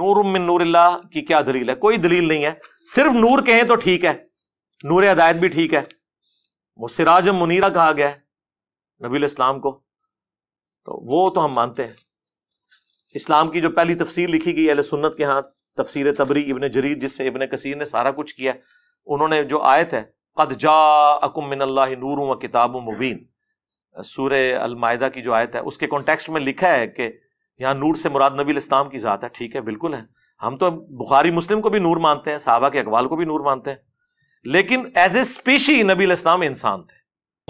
नूर मिन नूरिल्ला की क्या दलील है कोई दलील नहीं है सिर्फ नूर कहें तो ठीक है नूर हदायत भी ठीक है वो सिराज मुनीरा कहा गया है नबी इस्लाम को तो वो तो हम मानते हैं इस्लाम की जो पहली तफसीर लिखी गई अल सुन्नत के हाथ तफसीर तबरी इबन जरीद जिससे इबन कसीर ने सारा कुछ किया उन्होंने जो आयत है कदजा अकुम मिनल्ला नूर व किताब मुबीन सूर अलमायदा की जो आयत है उसके कॉन्टेक्स्ट में लिखा है कि यहाँ नूर से मुराद नबी इस्लाम की ज़ात है ठीक है बिल्कुल है हम तो बुखारी मुस्लिम को भी नूर मानते हैं साहबा के अकवाल को भी नूर मानते हैं लेकिन एज ए स्पीशी नबी इस्लाम इंसान थे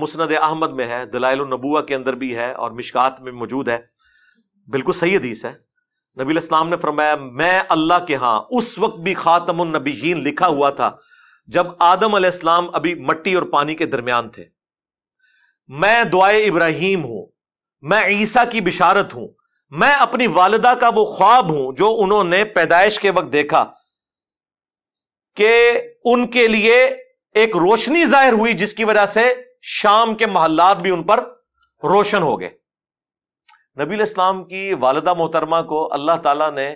मुस्ंद अहमद में है दलाइल नबूआ के अंदर भी है और मिशकात में मौजूद है बिल्कुल सही हदीस है नबी इस्लाम ने फरमाया मैं अल्लाह के हाँ उस वक्त भी खातम नबीन लिखा हुआ था जब आदम अलैहिस्सलाम अभी मट्टी और पानी के दरमियान थे मैं दुआ इब्राहिम हूं मैं ईसा की बिशारत हूं मैं अपनी वालदा का वो ख्वाब हूं जो उन्होंने पैदाइश के वक्त देखा कि उनके लिए एक रोशनी जाहिर हुई जिसकी वजह से शाम के मोहल्लात भी उन पर रोशन हो गए नबी इस्लाम की वालदा मोहतरमा को अल्लाह ताला ने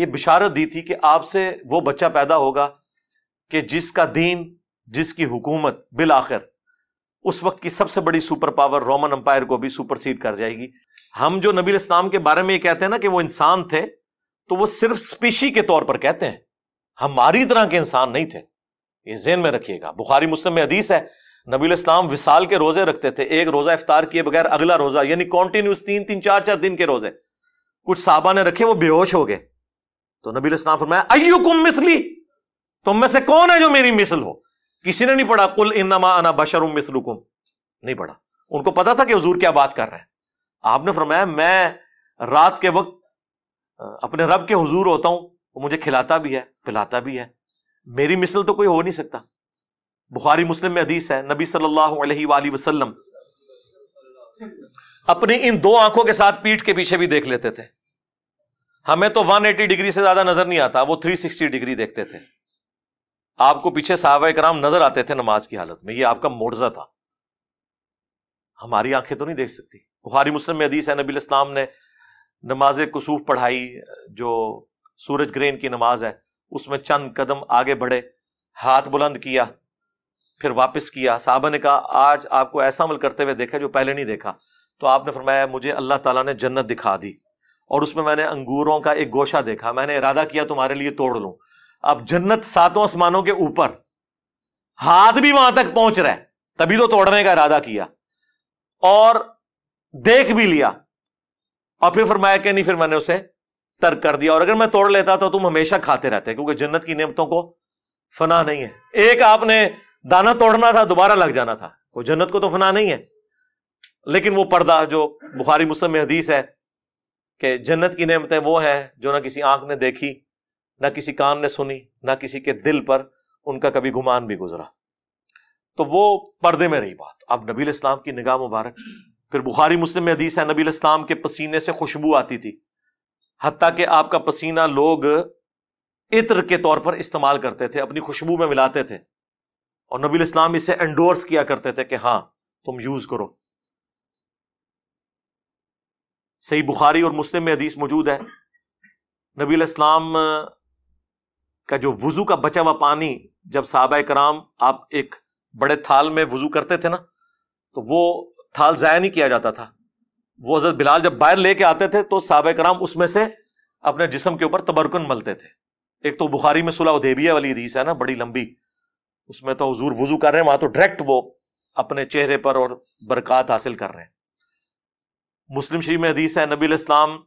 ये बिशारत दी थी कि आपसे वो बच्चा पैदा होगा कि जिसका दीन जिसकी हुकूमत बिल आखिर उस वक्त की सबसे बड़ी सुपर पावर रोमन अंपायर को भी सुपरसीड कर जाएगी हम जो नबी इस्लाम के बारे में ये कहते हैं ना कि वो इंसान थे तो वो सिर्फ स्पीशी के तौर पर कहते हैं हमारी तरह के इंसान नहीं थे ये जेन में रखिएगा बुखारी मुस्लिम में हदीस है नबी इस्लाम विशाल के रोजे रखते थे एक रोजा इफ्तार किए बगैर अगला रोजा यानी कॉन्टिन्यूस तीन तीन चार चार दिन के रोजे कुछ साहबा ने रखे वो बेहोश हो गए तो नबी इस्लाम फरमाया अयुकुम मिसली तुम में से कौन है जो मेरी मिसल हो किसी ने नहीं पढ़ा कुल नमा अना बशरुम मिसलुकुम नहीं पढ़ा उनको पता था कि हजूर क्या बात कर रहे हैं आपने फरमाया मैं रात के वक्त अपने रब के हजूर होता हूं वो मुझे खिलाता भी है पिलाता भी है मेरी मिसल तो कोई हो नहीं सकता बुखारी मुस्लिम में हदीस है नबी सल्लल्लाहु अलैहि वसल्लम अपनी इन दो आंखों के साथ पीठ के पीछे भी देख लेते थे हमें तो 180 डिग्री से ज्यादा नजर नहीं आता वो 360 डिग्री देखते थे आपको पीछे साहबा कराम नजर आते थे नमाज की हालत में ये आपका मोर्जा था हमारी आंखें तो नहीं देख सकती बुखारी मुस्लिम में हदीस है नबी इस्लाम ने नमाज कसूफ पढ़ाई जो सूरज ग्रेन की नमाज है उसमें चंद कदम आगे बढ़े हाथ बुलंद किया फिर वापस किया साहबा ने कहा आज आपको ऐसा अमल करते हुए देखा जो पहले नहीं देखा तो आपने फरमाया मुझे अल्लाह तला ने जन्नत दिखा दी और उसमें मैंने अंगूरों का एक गोशा देखा मैंने इरादा किया तुम्हारे लिए तोड़ लूँ अब जन्नत सातों आसमानों के ऊपर हाथ भी वहां तक पहुंच रहा है तभी तो तोड़ने का इरादा किया और देख भी लिया और फिर फरमाया कि नहीं फिर मैंने उसे तर्क कर दिया और अगर मैं तोड़ लेता तो तुम हमेशा खाते रहते क्योंकि जन्नत की नियमतों को फना नहीं है एक आपने दाना तोड़ना था दोबारा लग जाना था वो जन्नत को तो फना नहीं है लेकिन वो पर्दा जो बुखारी मुस्लिम हदीस है कि जन्नत की नियमतें वो हैं जो ना किसी आंख ने देखी ना किसी कान ने सुनी ना किसी के दिल पर उनका कभी गुमान भी गुजरा तो वो पर्दे में रही बात अब नबील इस्लाम की निगाह मुबारक फिर बुखारी मुस्लिम में हदीस है नबील इस्लाम के पसीने से खुशबू आती थी हती कि आपका पसीना लोग इत्र के तौर पर इस्तेमाल करते थे अपनी खुशबू में मिलाते थे और नबील इस्लाम इसे एंडोर्स किया करते थे कि हाँ तुम यूज करो सही बुखारी और मुस्लिम में हदीस मौजूद है नबी इस्लाम का जो वजू का बचा हुआ पानी जब साहबा कराम आप एक बड़े थाल में वजू करते थे ना तो वो थाल ज़ाया नहीं किया जाता था वो हजरत बिलाल जब बाहर लेके आते थे तो साहब कराम उसमें से अपने जिसम के ऊपर तबरकन मलते थे एक तो बुखारी में सुलह उदेबिया वाली हदीस है ना बड़ी लंबी उसमें तो हजूर वजू कर रहे हैं वहां तो डायरेक्ट वो अपने चेहरे पर और बरकत हासिल कर रहे हैं मुस्लिम शरीफ में हदीस है नबी इस्लाम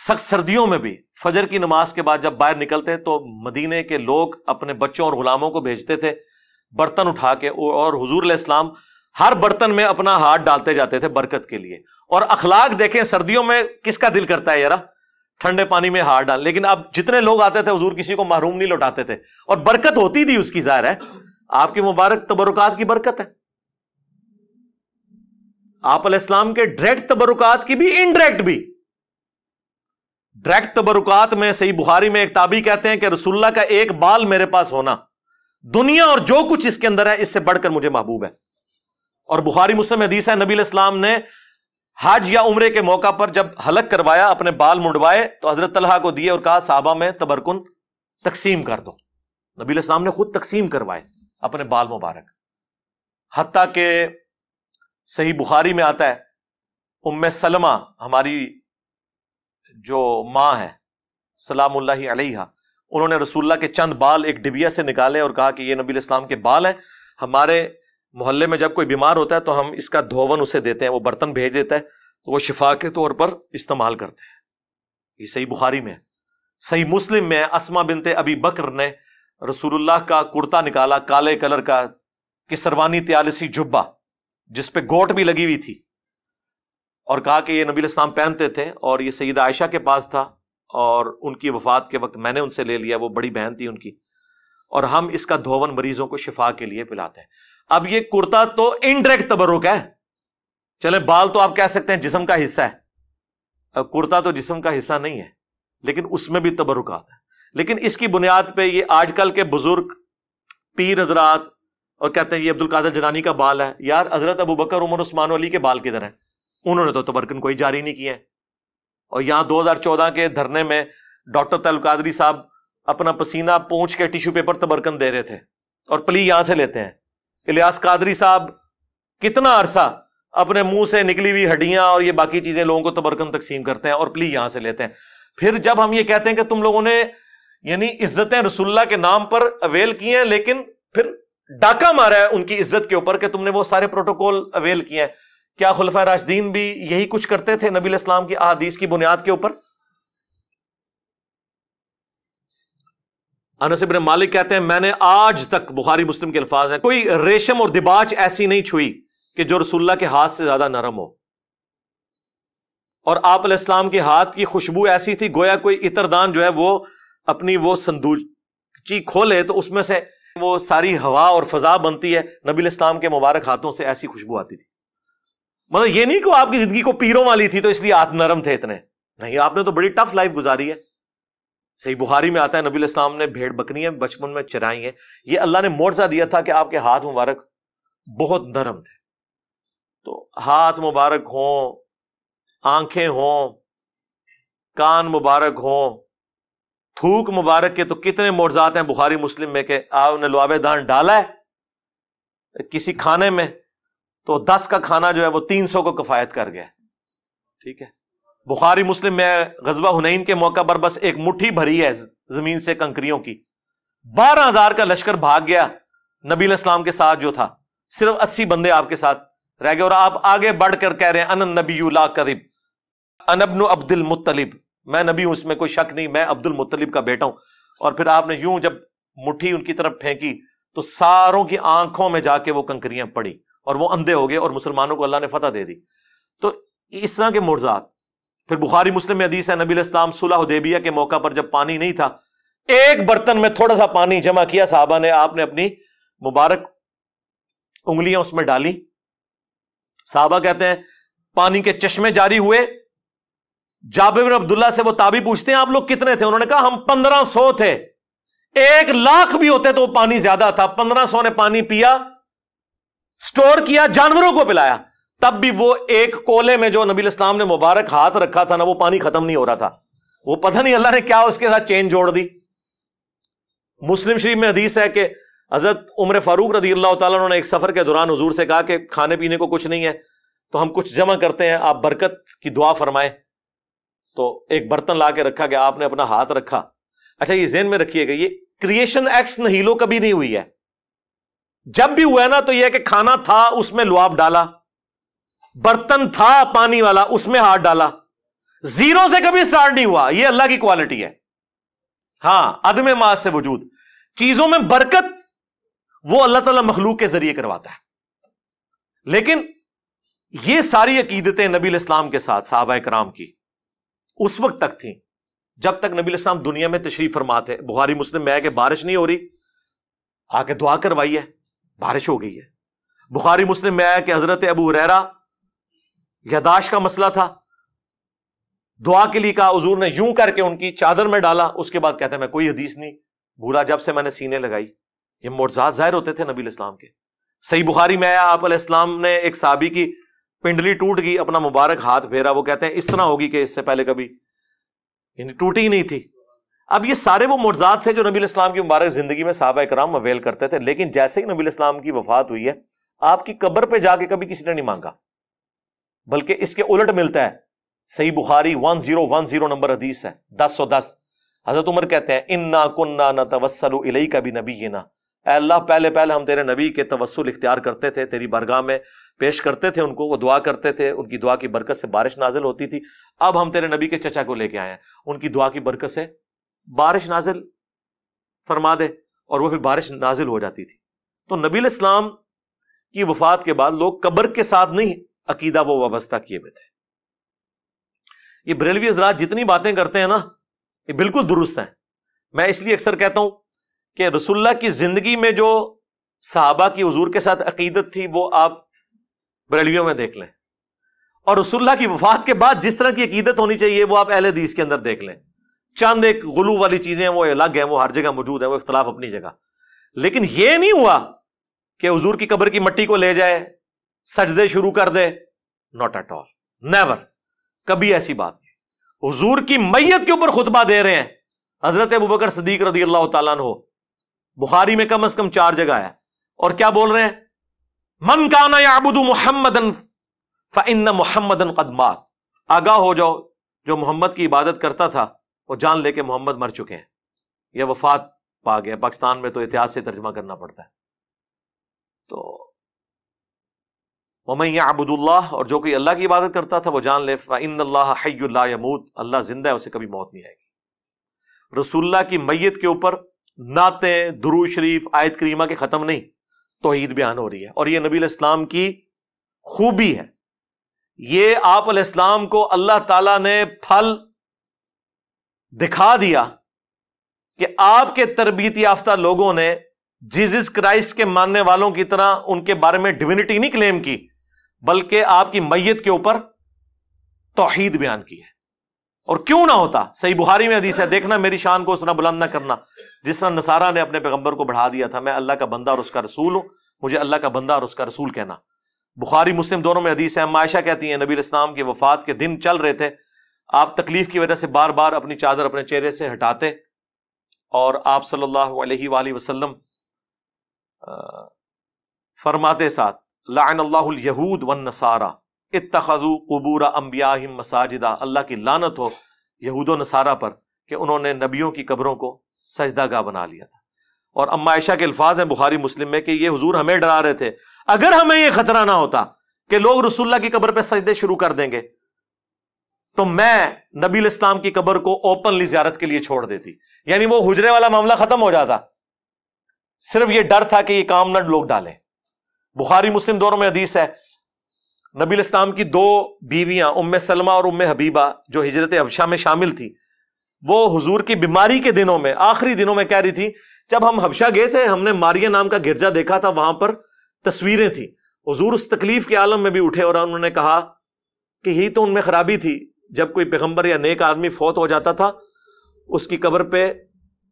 सख्त सर्दियों में भी फजर की नमाज के बाद जब बाहर निकलते तो मदीने के लोग अपने बच्चों और गुलामों को भेजते थे बर्तन उठा के और हजूर इस्लाम हर बर्तन में अपना हाथ डालते जाते थे बरकत के लिए और अखलाक देखें सर्दियों में किसका दिल करता है यारा ठंडे पानी में हार डाल लेकिन अब जितने लोग आते थे हजूर किसी को महरूम नहीं लौटाते थे और बरकत होती थी उसकी जाहिर है आपकी मुबारक तबरुकात की बरकत है आप इस्लाम के डायरेक्ट तबरुकात की भी इनडायरेक्ट भी डायरेक्ट तबरुकात में सही बुखारी में एक ताबी कहते हैं कि रसुल्ला का एक बाल मेरे पास होना दुनिया और जो कुछ इसके अंदर है इससे बढ़कर मुझे महबूब है और बुखारी मुस्लिम हदीस है नबी इस्लाम ने हज या उम्र के मौका पर जब हलक करवाया अपने बाल मुंडवाए तो हजरत तलहा को दिए और कहा साहबा में तबरकुन तकसीम कर दो नबी इस्लाम ने खुद तकसीम करवाए अपने बाल मुबारक हती के सही बुखारी में आता है उम्म सलमा हमारी जो माँ है सलाम अलैहा उन्होंने रसुल्ला के चंद बाल एक डिबिया से निकाले और कहा कि ये नबी इस्लाम के बाल हैं हमारे मोहल्ले में जब कोई बीमार होता है तो हम इसका धोवन उसे देते हैं वो बर्तन भेज देता है तो वो शिफा के तौर पर इस्तेमाल करते हैं ये सही बुखारी में सही मुस्लिम में असमा बिनते अबी बकर ने रसूलुल्लाह का कुर्ता निकाला काले कलर का किसरवानी त्यालसी जुब्बा जिसपे गोट भी लगी हुई थी और कहा कि ये नबी इस्लाम पहनते थे और ये सईद आयशा के पास था और उनकी वफात के वक्त मैंने उनसे ले लिया वो बड़ी बहन थी उनकी और हम इसका धोवन मरीजों को शिफा के लिए पिलाते हैं अब ये कुर्ता तो इनडायरेक्ट तबरुक है चले बाल तो आप कह सकते हैं जिसम का हिस्सा है कुर्ता तो जिसम का हिस्सा नहीं है लेकिन उसमें भी आता है लेकिन इसकी बुनियाद पर यह आजकल के बुजुर्ग पीर हजरात और कहते हैं ये अब्दुल कादर जनानी का बाल है यार हजरत अबू बकर उमर उस्मान अली के बाल किधर है उन्होंने तो तबरकन कोई जारी नहीं किया और हजार 2014 के धरने में डॉक्टर तलकादरी साहब अपना पसीना पहुंच के टिश्यू पेपर तबरकन दे रहे थे और प्ली यहां से लेते हैं इलियास कादरी साहब कितना अरसा अपने मुंह से निकली हुई हड्डियां और ये बाकी चीजें लोगों को तबरकन तकसीम करते हैं और प्ली यहां से लेते हैं फिर जब हम ये कहते हैं कि तुम लोगों ने यानी इज्जतें रसुल्ला के नाम पर अवेल की हैं लेकिन फिर डाका मारा है उनकी इज्जत के ऊपर कि तुमने वो सारे प्रोटोकॉल अवेल किए हैं क्या खुलफा राशदीन भी यही कुछ करते थे नबी इस्लाम की अहादीस की बुनियाद के ऊपर अनसबिन मालिक कहते हैं मैंने आज तक बुखारी मुस्लिम के अल्फाज हैं कोई रेशम और दिबाच ऐसी नहीं छुई कि जो रसुल्ला के हाथ से ज्यादा नरम हो और आप इस्लाम के हाथ की खुशबू ऐसी थी गोया कोई इतरदान जो है वो अपनी वो संदूची खोले तो उसमें से वो सारी हवा और फजा बनती है नबी इस्लाम के मुबारक हाथों से ऐसी खुशबू आती थी मतलब ये नहीं कि आपकी जिंदगी को पीरों वाली थी तो इसलिए हाथ नरम थे इतने नहीं आपने तो बड़ी टफ लाइफ गुजारी है सही बुहारी में आता है नबी इस्लाम ने भेड़ बकरियां बचपन में चराई हैं ये अल्लाह ने मोर्चा दिया था कि आपके हाथ मुबारक बहुत नरम थे तो हाथ मुबारक हो आंखें हों कान मुबारक हो थूक मुबारक के तो कितने मोर्जात हैं बुखारी मुस्लिम में के आपने लुआबे दान डाला है किसी खाने में तो दस का खाना जो है वो तीन सौ को कफायत कर गया ठीक है बुखारी मुस्लिम में गजबा हुनैन के मौका पर बस एक मुट्ठी भरी है जमीन से कंकरियों की बारह हजार का लश्कर भाग गया नबील इस्लाम के साथ जो था सिर्फ अस्सी बंदे आपके साथ रह गए और आप आगे बढ़कर कह रहे हैं अन नबीला करीब अनबन अब्दुल मुतलिब मैं नबी हूं इसमें कोई शक नहीं मैं अब्दुल मुतलिब का बेटा हूं और फिर आपने यूं जब मुट्ठी उनकी तरफ फेंकी तो सारों की आंखों में जाके वो कंकरियां पड़ी और वो अंधे हो गए और मुसलमानों को अल्लाह ने फतह दे दी तो इस तरह के मुर्जात फिर बुखारी मुस्लिम में हदीस है नबी इस्लाम सुलह उदेबिया के मौका पर जब पानी नहीं था एक बर्तन में थोड़ा सा पानी जमा किया साहबा ने आपने अपनी मुबारक उंगलियां उसमें डाली साहबा कहते हैं पानी के चश्मे जारी हुए जाबिर अब्दुल्ला से वो ताबी पूछते हैं आप लोग कितने थे उन्होंने कहा हम पंद्रह सौ थे एक लाख भी होते तो पानी ज्यादा था पंद्रह सौ ने पानी पिया स्टोर किया जानवरों को पिलाया तब भी वो एक कोले में जो नबी इस्लाम ने मुबारक हाथ रखा था ना वो पानी खत्म नहीं हो रहा था वो पता नहीं अल्लाह ने क्या उसके साथ चेन जोड़ दी मुस्लिम शरीफ में हदीस है कि हजरत उम्र फारूक रदी अल्लाह तुमने एक सफर के दौरान हजूर से कहा कि खाने पीने को कुछ नहीं है तो हम कुछ जमा करते हैं आप बरकत की दुआ फरमाए तो एक बर्तन ला के रखा गया आपने अपना हाथ रखा अच्छा ये जेन में रखिएगा ये क्रिएशन एक्स नहीलो कभी नहीं हुई है जब भी हुआ ना तो यह कि खाना था उसमें लुआब डाला बर्तन था पानी वाला उसमें हाथ डाला जीरो से कभी स्टार्ट नहीं हुआ यह अल्लाह की क्वालिटी है हां अदम माज से वजूद चीजों में बरकत वो अल्लाह तला मखलूक के जरिए करवाता है लेकिन यह सारी अकीदतें नबी इस्लाम के साथ साहबा कराम की उस वक्त तक थी जब तक नबी इस्लाम दुनिया में तशरीफ फरमा बुहारी मुस्लिम में कि बारिश नहीं हो रही आके दुआ करवाई है बारिश हो गई है बुखारी मुस्लिम में आया कि हजरत अबू हुरैरा यदाश का मसला था दुआ के लिए कहा हजूर ने यूं करके उनकी चादर में डाला उसके बाद कहते मैं कोई हदीस नहीं भूला जब से मैंने सीने लगाई ये मोर्जात जाहिर होते थे नबी इस्लाम के सही बुखारी में आया आप इस्लाम ने एक साबी की पिंडली टूट गई अपना मुबारक हाथ फेरा वो कहते हैं इस तरह होगी कि इससे पहले कभी टूटी ही नहीं थी अब ये सारे वो मुर्जात थे जो नबी इस्लाम की मुबारक जिंदगी में साहबा कराम अवेल करते थे लेकिन जैसे ही नबी इस्लाम की वफात हुई है आपकी कब्र पे जाके कभी किसी ने नहीं मांगा बल्कि इसके उलट मिलता है सही बुखारी one zero one zero number हदीस है दस सौ दस हजरत उम्र कहते हैं इन्ना कुन्ना न तवसल इलई का भी नबी ना अल्लाह पहले पहले हम तेरे नबी के तवसल इख्तियार करते थे तेरी बरगाह में पेश करते थे उनको वो दुआ करते थे उनकी दुआ की बरकत से बारिश नाजिल होती थी अब हम तेरे नबी के चचा को लेके आए हैं उनकी दुआ की बरकत से बारिश नाजिल फरमा दे और वह फिर बारिश नाजिल हो जाती थी तो नबी इस्लाम की वफात के बाद लोग कब्र के साथ नहीं अकीदा वो वाबस्ता किए हुए थे ये बरेलवी हजरात जितनी बातें करते हैं ना ये बिल्कुल दुरुस्त है मैं इसलिए अक्सर कहता हूं कि रसुल्ला की जिंदगी में जो साहबा की हजूर के साथ अकीदत थी वो आप बरेलवियों में देख लें और रसुल्ला की वफात के बाद जिस तरह की अकीदत होनी चाहिए वो आप एहले हदीस के अंदर देख लें चंद एक गुलू वाली चीजें वो अलग है वो हर जगह मौजूद है वो इख्तलाफ अपनी जगह लेकिन यह नहीं हुआ कि हजूर की कब्र की मट्टी को ले जाए सजदे शुरू कर दे नॉट एट ऑल नेवर कभी ऐसी बात नहीं हजूर की मैयत के ऊपर खुतबा दे रहे हैं हजरत अबू बकर सदीक रदी अल्लाह तु बुखारी में कम अज कम चार जगह है और क्या बोल रहे हैं मन काना याबुदू मोहम्मदन फ़िन मोहम्मदन कदमात आगाह हो जाओ जो मोहम्मद की इबादत करता था और जान ले के मोहम्मद मर चुके हैं या वफात पा गया पाकिस्तान में तो इतिहास से तर्जमा करना पड़ता है तो ममैया अबुदुल्लाह और जो कोई अल्लाह की इबादत करता था वो जान ले इन अल्लाह हयूद अल्लाह जिंदा है उसे कभी मौत नहीं आएगी रसुल्ला की मैयत के ऊपर नाते दुरू शरीफ आयत करीमा के ख़त्म नहीं तोहहीद बयान हो रही है और ये नबी इस्लाम की खूबी है ये आप इस्लाम को अल्लाह ताला ने फल दिखा दिया कि आपके तरबीत याफ्ता लोगों ने जीजस क्राइस्ट के मानने वालों की तरह उनके बारे में डिविनिटी नहीं क्लेम की बल्कि आपकी मैयत के ऊपर तोहहीद बयान की है और क्यों ना होता सही बुहारी में हदीस है देखना मेरी शान को उस बुलंद ना करना जिस तरह नसारा ने अपने पैगंबर को बढ़ा दिया था मैं अल्लाह का बंदा और उसका रसूल हूं मुझे अल्लाह का बंदा और उसका रसूल कहना बुखारी मुस्लिम दोनों में हदीस है मायशा कहती है नबी इस्लाम की वफात के दिन चल रहे थे आप तकलीफ की वजह से बार बार अपनी चादर अपने चेहरे से हटाते और आप सल्लल्लाहु अलैहि वसल्लम फरमाते साथ यहूद वन नसारा इतखजू कबूरा अम्बिया मसाजिदा अल्लाह की लानत हो यहूद नसारा पर कि उन्होंने नबियों की कब्रों को सजदागा बना लिया था और अम्मा ऐशा के अल्फाज हैं बुखारी मुस्लिम में कि ये हजूर हमें डरा रहे थे अगर हमें ये खतरा ना होता कि लोग रसुल्ला की कब्र पर सजदे शुरू कर देंगे तो मैं नबील इस्लाम की कबर को ओपनली जियारत के लिए छोड़ देती यानी वो हुजरे वाला मामला खत्म हो जाता सिर्फ ये डर था कि ये काम न लोग डालें बुखारी मुस्लिम दोनों में हदीस है नबील इस्लाम की दो बीवियां उम्म सलमा और उम्म हबीबा जो हिजरत हबशा में शामिल थी वो हुजूर की बीमारी के दिनों में आखिरी दिनों में कह रही थी जब हम हबशा गए थे हमने मारिया नाम का गिरजा देखा था वहां पर तस्वीरें थी हुजूर उस तकलीफ के आलम में भी उठे और उन्होंने कहा कि यही तो उनमें खराबी थी जब कोई पैगंबर या नेक आदमी फौत हो जाता था उसकी कब्र पे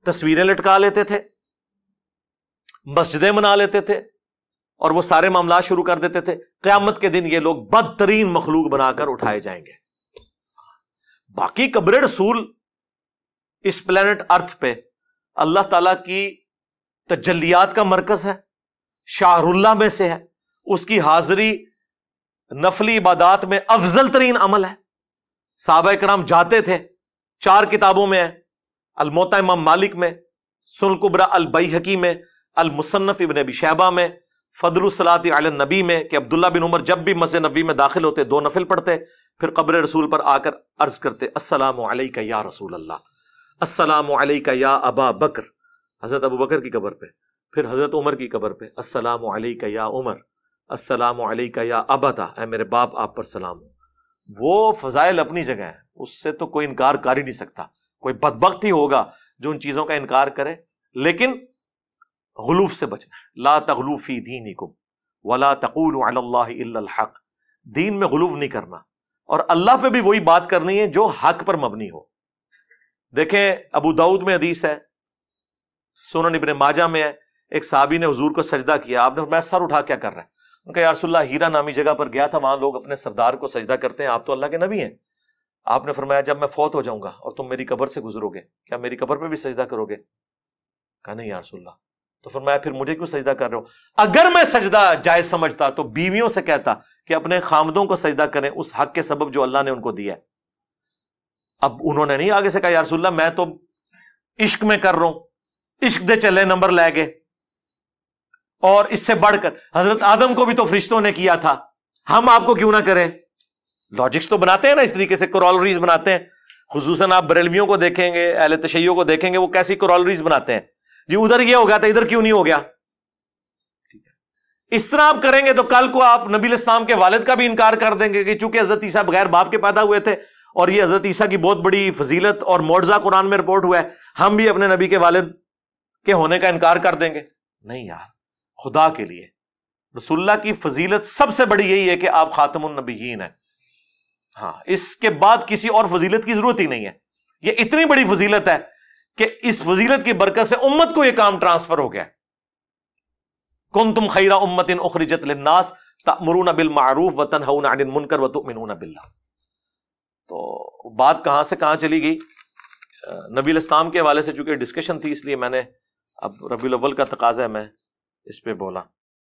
तस्वीरें लटका लेते थे मस्जिदें बना लेते थे और वो सारे मामला शुरू कर देते थे क्यामत के दिन ये लोग बदतरीन मखलूक बनाकर उठाए जाएंगे बाकी कब्र रसूल इस प्लेनेट अर्थ पे अल्लाह तला की तजलियात का मरकज है शाहरुल्ला में से है उसकी हाजिरी नफली इबादात में अफजल तरीन अमल है साहबा कराम जाते थे चार किताबों में है अलमोता इमाम मालिक में सुनकुबरा अलबई हकी में अलमुसन्फ़ इबन अबी शहबा में फदलसलात नबी में कि अब्दुल्ला बिन उमर जब भी मस्जिद नबी में दाखिल होते दो नफिल पढ़ते फिर कब्र रसूल पर आकर अर्ज करते असलम या रसूल अल्लाह असलम या अबा बकर हज़रत अबू बकर की कबर पर फिर हज़रत उमर की कबर पर असलम या उमर असलम या अबा था मेरे बाप आप पर सलाम हो वो फजाइल अपनी जगह है उससे तो कोई इनकार कर ही नहीं सकता कोई बदबख्त ही होगा जो उन चीजों का इनकार करे लेकिन गुलूफ से बचना ला तगलूफी दीन को वला तकूल हक दीन में गुलूफ नहीं करना और अल्लाह पे भी वही बात करनी है जो हक पर मबनी हो देखें अबू दाऊद में हदीस है सुनन इबन माजा में है एक साहबी ने हजूर को सजदा किया आपने मैं सर उठा क्या कर रहा है उनका यारसुल्ला हीरा नामी जगह पर गया था वहां लोग अपने सरदार को सजदा करते हैं आप तो अल्लाह के नबी हैं आपने फरमाया जब मैं फौत हो जाऊंगा और तुम मेरी कब्र से गुजरोगे क्या मेरी कब्र पे भी सजदा करोगे कहा नहीं यारसुल्ला तो फरमाया फिर मुझे क्यों सजदा कर रहे हो अगर मैं सजदा जायज समझता तो बीवियों से कहता कि अपने खामदों को सजदा करें उस हक के सबब जो अल्लाह ने उनको दिया अब उन्होंने नहीं आगे से कहा यारसुल्ला मैं तो इश्क में कर रहा हूं इश्क दे चले नंबर लै गए और इससे बढ़कर हजरत आदम को भी तो फरिश्तों ने किया था हम आपको क्यों ना करें लॉजिक्स तो बनाते हैं ना इस तरीके से क्रॉलरीज बनाते हैं खसूस आप बरेलवियों को देखेंगे अहल तशैयों को देखेंगे वो कैसी क्रॉलरीज बनाते हैं जी उधर यह हो गया था इधर क्यों नहीं हो गया इस तरह आप करेंगे तो कल को आप नबी इस्लाम के वालिद का भी इनकार कर देंगे कि चूंकि हजरत ईसा बगैर बाप के पैदा हुए थे और ये हजरत ईसा की बहुत बड़ी फजीलत और मोर्जा कुरान में रिपोर्ट हुआ है हम भी अपने नबी के वालिद के होने का इनकार कर देंगे नहीं यार खुदा के लिए रसुल्ला की फजीलत सबसे बड़ी यही है कि आप खातमनबीन है हाँ इसके बाद किसी और फजीलत की जरूरत ही नहीं है यह इतनी बड़ी फजीलत है कि इस फजीलत की बरकत से उम्मत को यह काम ट्रांसफर हो गया कौन तुम खैरा उम्मत इन उखरिजत नास तमरून बिल मारूफ व तनहन अनिल मुनकर व तुमिनून बिल्ला तो बात कहां से कहां चली गई नबील इस्लाम के हवाले से चूंकि डिस्कशन थी इसलिए मैंने अब रबी अव्वल का तकाजा है मैं इस पे बोला